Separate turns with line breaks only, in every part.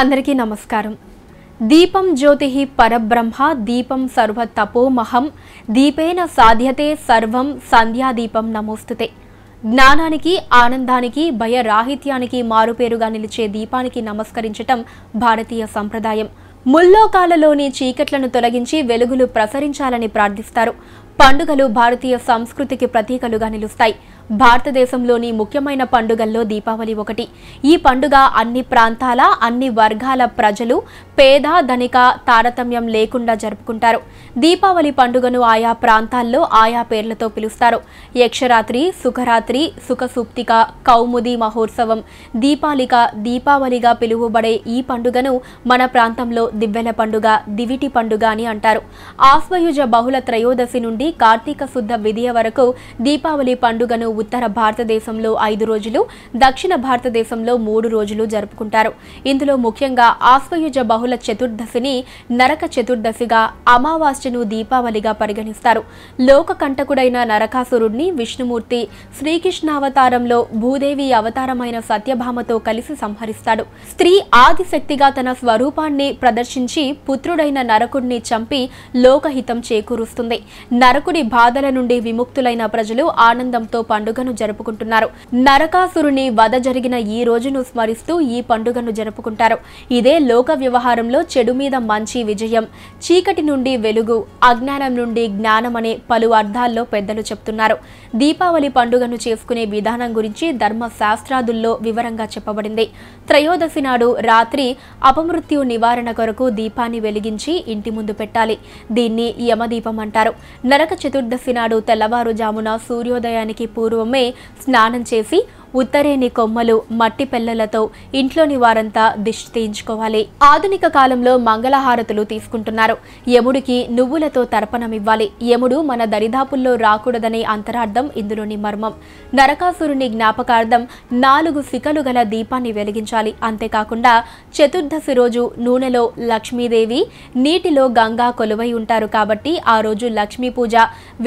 అందరికీ నమస్కారం దీపం జ్యోతి పరబ్రహ్మ దీపం సర్వ తపోమహం దీపేన సాధ్యతే సర్వం సంధ్యాదీపం నమోస్తుతే జ్ఞానానికి ఆనందానికి భయరాహిత్యానికి మారుపేరుగా నిలిచే దీపానికి నమస్కరించటం భారతీయ సంప్రదాయం ముల్లోకాలలోని చీకట్లను తొలగించి వెలుగులు ప్రసరించాలని ప్రార్థిస్తారు పండుగలు భారతీయ సంస్కృతికి ప్రతీకలుగా నిలుస్తాయి భారతదేశంలోని ముఖ్యమైన పండుగల్లో దీపావళి ఒకటి ఈ పండుగ అన్ని ప్రాంతాల అన్ని వర్గాల ప్రజలు పేద ధనిక తారతమ్యం లేకుండా జరుపుకుంటారు దీపావళి పండుగను ఆయా ప్రాంతాల్లో ఆయా పేర్లతో పిలుస్తారు యక్షరాత్రి సుఖరాత్రి సుఖసూప్తిక కౌముది మహోత్సవం దీపాలిక దీపావళిగా పిలువబడే ఈ పండుగను మన ప్రాంతంలో దివ్వెల పండుగ దివిటి పండుగ అని అంటారు ఆశ్వయుజ బహుళ త్రయోదశి నుండి కార్తీక శుద్ధ విధియ వరకు దీపావళి పండుగను ఉత్తర భారతదేశంలో ఐదు రోజులు దక్షిణ భారతదేశంలో మూడు రోజులు జరుపుకుంటారు ఇందులో ముఖ్యంగా ఆశ్వయుజ బహుళ చతుర్దశిని నరక చతుర్దశిగా అమావాస్యను దీపావళిగా పరిగణిస్తారు లోక కంటకుడైన నరకాసురుడిని విష్ణుమూర్తి శ్రీకృష్ణావతారంలో భూదేవి అవతారమైన సత్యభామతో కలిసి సంహరిస్తాడు స్త్రీ ఆదిశక్తిగా తన స్వరూపాన్ని ప్రదర్శించి పుత్రుడైన నరకుడిని చంపి లోకహితం చేకూరుస్తుంది నరకుడి బాధల నుండి విముక్తులైన ప్రజలు ఆనందంతో పండు పండుగను జరుపుకుంటున్నారు నరకాసురుని వధ జరిగిన ఈ రోజును స్మరిస్తూ ఈ పండుగను జరుపుకుంటారు ఇదే లోక వ్యవహారంలో చెడు మీద మంచి విజయం చీకటి నుండి వెలుగు అజ్ఞానం నుండి జ్ఞానమనే పలు అర్థాల్లో పెద్దలు చెప్తున్నారు దీపావళి పండుగను చేసుకునే విధానం గురించి ధర్మ శాస్త్రాదుల్లో వివరంగా చెప్పబడింది త్రయోదశి నాడు రాత్రి అపమృత్యు నివారణ కొరకు దీపాన్ని వెలిగించి ఇంటి ముందు పెట్టాలి దీన్ని యమదీపం అంటారు నరక చతుర్దశి నాడు తెల్లవారుజామున సూర్యోదయానికి పూర్వం పూర్వమే స్నానం చేసి ఉత్తరేని కొమ్మలు మట్టి పెల్లలతో ఇంట్లోని వారంతా దిష్టి తీయించుకోవాలి ఆధునిక కాలంలో మంగళహారతులు తీసుకుంటున్నారు యముడికి నువ్వులతో తర్పణమివ్వాలి యముడు మన దరిదాపుల్లో రాకూడదనే అంతరార్థం ఇందులోని మర్మం నరకాసురుని జ్ఞాపకార్థం నాలుగు సికలు గల దీపాన్ని వెలిగించాలి అంతేకాకుండా చతుర్దశి రోజు నూనెలో లక్ష్మీదేవి నీటిలో గంగా కొలువై ఉంటారు కాబట్టి ఆ రోజు లక్ష్మీ పూజ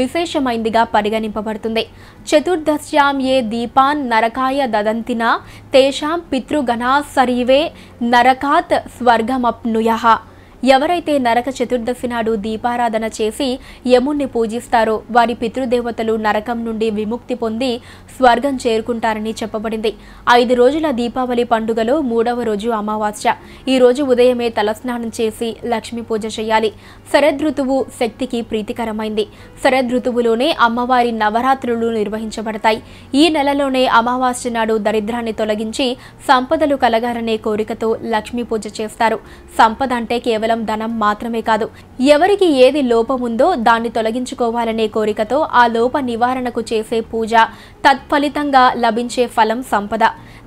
విశేషమైందిగా పరిగణింపబడుతుంది చతుర్దశ్యాం ఏ దీపాన్ నరక नरकाय ददन्ति न तेषां पितृगणाः सरीवे नरकात् स्वर्गमप्नुयः ఎవరైతే నరక చతుర్దశి నాడు దీపారాధన చేసి యముణ్ణి పూజిస్తారో వారి పితృదేవతలు నరకం నుండి విముక్తి పొంది స్వర్గం చేరుకుంటారని చెప్పబడింది ఐదు రోజుల దీపావళి పండుగలో మూడవ రోజు అమావాస్య ఈ రోజు ఉదయమే తలస్నానం చేసి లక్ష్మీ పూజ చేయాలి శరదృతువు శక్తికి ప్రీతికరమైంది శరదృతువులోనే అమ్మవారి నవరాత్రులు నిర్వహించబడతాయి ఈ నెలలోనే అమావాస్య నాడు దరిద్రాన్ని తొలగించి సంపదలు కలగాలనే కోరికతో లక్ష్మీ పూజ చేస్తారు సంపద అంటే కేవలం కేవలం ధనం మాత్రమే కాదు ఎవరికి ఏది లోపముందో దాన్ని తొలగించుకోవాలనే కోరికతో ఆ లోప నివారణకు చేసే పూజ తత్ఫలితంగా లభించే ఫలం సంపద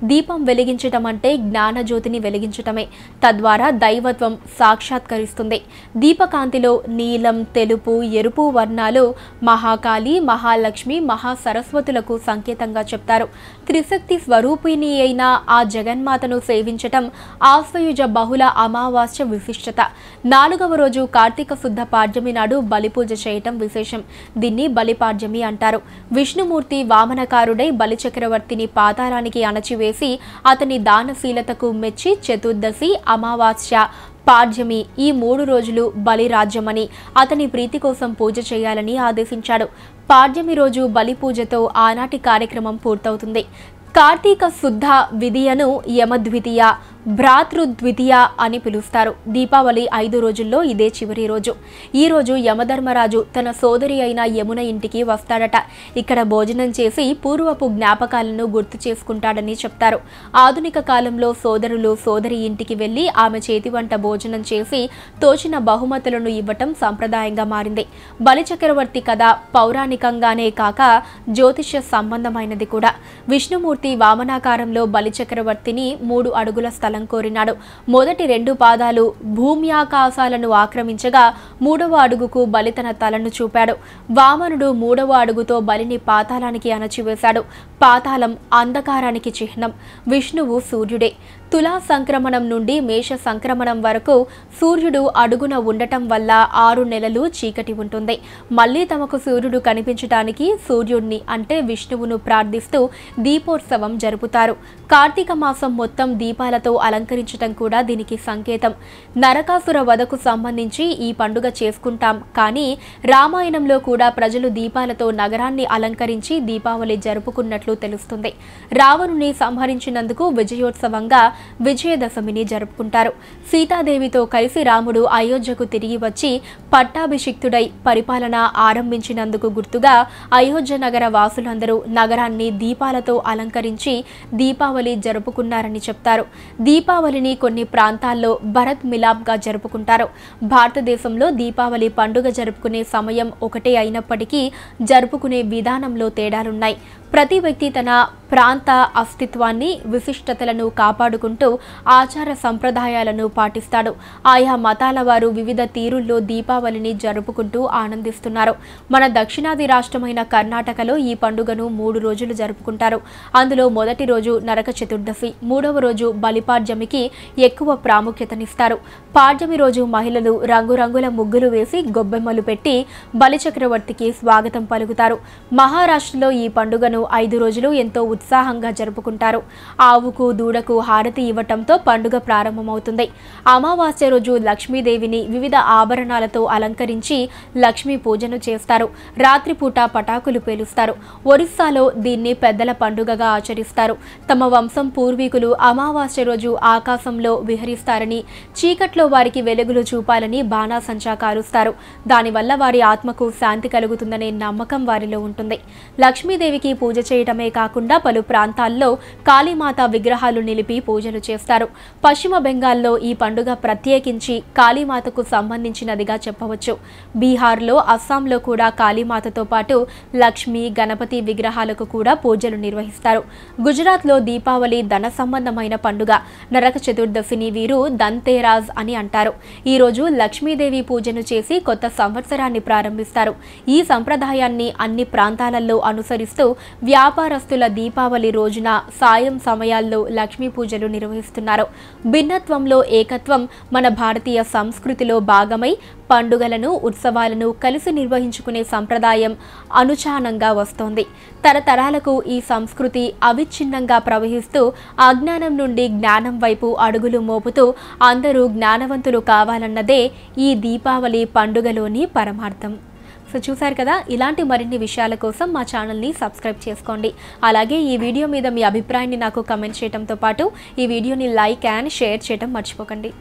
దీపం వెలిగించటం అంటే జ్ఞానజ్యోతిని వెలిగించటమే తద్వారా దైవత్వం సాక్షాత్కరిస్తుంది దీపకాంతిలో నీలం తెలుపు ఎరుపు వర్ణాలు మహాకాళి మహాలక్ష్మి మహాసరస్వతులకు సంకేతంగా చెప్తారు త్రిశక్తి స్వరూపిణి అయిన ఆ జగన్మాతను సేవించటం ఆశ్వయుజ బహుళ అమావాస్య విశిష్టత నాలుగవ రోజు కార్తీక శుద్ధ పాడ్యమి నాడు బలిపూజ చేయటం విశేషం దీన్ని బలిపాడ్యమి అంటారు విష్ణుమూర్తి వామనకారుడై బలిచక్రవర్తిని పాతారానికి అణచివే చేసి అతని దానశీలతకు మెచ్చి చతుర్దశి అమావాస్య పాడ్యమి ఈ మూడు రోజులు బలిరాజ్యమని అతని ప్రీతి కోసం పూజ చేయాలని ఆదేశించాడు పాడ్యమి రోజు బలి పూజతో ఆనాటి కార్యక్రమం పూర్తవుతుంది కార్తీక శుద్ధ విధియను యమద్వితీయ భ్రాతృద్వితీయ అని పిలుస్తారు దీపావళి ఐదు రోజుల్లో ఇదే చివరి రోజు ఈ రోజు యమధర్మరాజు తన సోదరి అయిన యమున ఇంటికి వస్తాడట ఇక్కడ భోజనం చేసి పూర్వపు జ్ఞాపకాలను గుర్తు చేసుకుంటాడని చెప్తారు ఆధునిక కాలంలో సోదరులు సోదరి ఇంటికి వెళ్ళి ఆమె చేతి వంట భోజనం చేసి తోచిన బహుమతులను ఇవ్వటం సాంప్రదాయంగా మారింది బలిచక్రవర్తి కథ పౌరాణికంగానే కాక జ్యోతిష్య సంబంధమైనది కూడా విష్ణుమూర్తి వామనాకారంలో బలిచక్రవర్తిని మూడు అడుగుల స్థలం ఉండాలని కోరినాడు మొదటి రెండు పాదాలు భూమి ఆకాశాలను ఆక్రమించగా మూడవ అడుగుకు బలితన తలను చూపాడు వామనుడు మూడవ అడుగుతో బలిని పాతాళానికి అణచివేశాడు పాతాళం అంధకారానికి చిహ్నం విష్ణువు సూర్యుడే తులా సంక్రమణం నుండి మేష సంక్రమణం వరకు సూర్యుడు అడుగున ఉండటం వల్ల ఆరు నెలలు చీకటి ఉంటుంది మళ్ళీ తమకు సూర్యుడు కనిపించడానికి సూర్యుడిని అంటే విష్ణువును ప్రార్థిస్తూ దీపోత్సవం జరుపుతారు కార్తీక మాసం మొత్తం దీపాలతో అలంకరించడం కూడా దీనికి సంకేతం నరకాసుర వధకు సంబంధించి ఈ పండుగ చేసుకుంటాం కానీ రామాయణంలో కూడా ప్రజలు దీపాలతో నగరాన్ని అలంకరించి దీపావళి జరుపుకున్నట్లు తెలుస్తుంది రావణుని సంహరించినందుకు విజయోత్సవంగా విజయదశమిని జరుపుకుంటారు సీతాదేవితో కలిసి రాముడు అయోధ్యకు తిరిగి వచ్చి పట్టాభిషిక్తుడై పరిపాలన ఆరంభించినందుకు గుర్తుగా అయోధ్య నగర వాసులందరూ నగరాన్ని దీపాలతో అలంకరించి దీపావళి జరుపుకున్నారని చెప్తారు దీపావళిని కొన్ని ప్రాంతాల్లో భరత్ మిలాప్గా జరుపుకుంటారు భారతదేశంలో దీపావళి పండుగ జరుపుకునే సమయం ఒకటే అయినప్పటికీ జరుపుకునే విధానంలో తేడాలున్నాయి ప్రతి వ్యక్తి తన ప్రాంత అస్తిత్వాన్ని విశిష్టతలను కాపాడుకుంటూ ఆచార సంప్రదాయాలను పాటిస్తాడు ఆయా మతాల వారు వివిధ తీరుల్లో దీపావళిని జరుపుకుంటూ ఆనందిస్తున్నారు మన దక్షిణాది రాష్ట్రమైన కర్ణాటకలో ఈ పండుగను మూడు రోజులు జరుపుకుంటారు అందులో మొదటి రోజు నరక చతుర్దశి మూడవ రోజు బలిపాడ్యమికి ఎక్కువ ప్రాముఖ్యతనిస్తారు పాడ్యమి రోజు మహిళలు రంగురంగుల ముగ్గులు వేసి గొబ్బెమ్మలు పెట్టి బలిచక్రవర్తికి స్వాగతం పలుకుతారు మహారాష్ట్రలో ఈ పండుగను ఐదు రోజులు ఎంతో ఉత్సాహంగా జరుపుకుంటారు ఆవుకు దూడకు హారతి ఇవ్వటంతో పండుగ ప్రారంభమవుతుంది అమావాస్య రోజు లక్ష్మీదేవిని వివిధ ఆభరణాలతో అలంకరించి లక్ష్మీ పూజను చేస్తారు రాత్రిపూట పటాకులు పేలుస్తారు ఒరిస్సాలో దీన్ని పెద్దల పండుగగా ఆచరిస్తారు తమ వంశం పూర్వీకులు అమావాస్య రోజు ఆకాశంలో విహరిస్తారని చీకట్లో వారికి వెలుగులు చూపాలని బాణాసంచా కారుస్తారు దానివల్ల వారి ఆత్మకు శాంతి కలుగుతుందనే నమ్మకం వారిలో ఉంటుంది లక్ష్మీదేవికి పూజ పూజ చేయటమే కాకుండా పలు ప్రాంతాల్లో కాళీమాత విగ్రహాలు నిలిపి పూజలు చేస్తారు పశ్చిమ బెంగాల్లో ఈ పండుగ ప్రత్యేకించి కాళీమాతకు సంబంధించినదిగా చెప్పవచ్చు బీహార్లో అస్సాంలో కూడా కాళీమాతతో పాటు లక్ష్మి గణపతి విగ్రహాలకు కూడా పూజలు నిర్వహిస్తారు గుజరాత్లో దీపావళి ధన సంబంధమైన పండుగ నరక చతుర్దశిని వీరు దంతేరాజ్ అని అంటారు ఈరోజు లక్ష్మీదేవి పూజను చేసి కొత్త సంవత్సరాన్ని ప్రారంభిస్తారు ఈ సంప్రదాయాన్ని అన్ని ప్రాంతాలలో అనుసరిస్తూ వ్యాపారస్తుల దీపావళి రోజున సాయం సమయాల్లో లక్ష్మీ పూజలు నిర్వహిస్తున్నారు భిన్నత్వంలో ఏకత్వం మన భారతీయ సంస్కృతిలో భాగమై పండుగలను ఉత్సవాలను కలిసి నిర్వహించుకునే సంప్రదాయం అనుచానంగా వస్తోంది తరతరాలకు ఈ సంస్కృతి అవిచ్ఛిన్నంగా ప్రవహిస్తూ అజ్ఞానం నుండి జ్ఞానం వైపు అడుగులు మోపుతూ అందరూ జ్ఞానవంతులు కావాలన్నదే ఈ దీపావళి పండుగలోని పరమార్థం సో చూశారు కదా ఇలాంటి మరిన్ని విషయాల కోసం మా ఛానల్ని సబ్స్క్రైబ్ చేసుకోండి అలాగే ఈ వీడియో మీద మీ అభిప్రాయాన్ని నాకు కమెంట్ చేయడంతో పాటు ఈ వీడియోని లైక్ అండ్ షేర్ చేయడం మర్చిపోకండి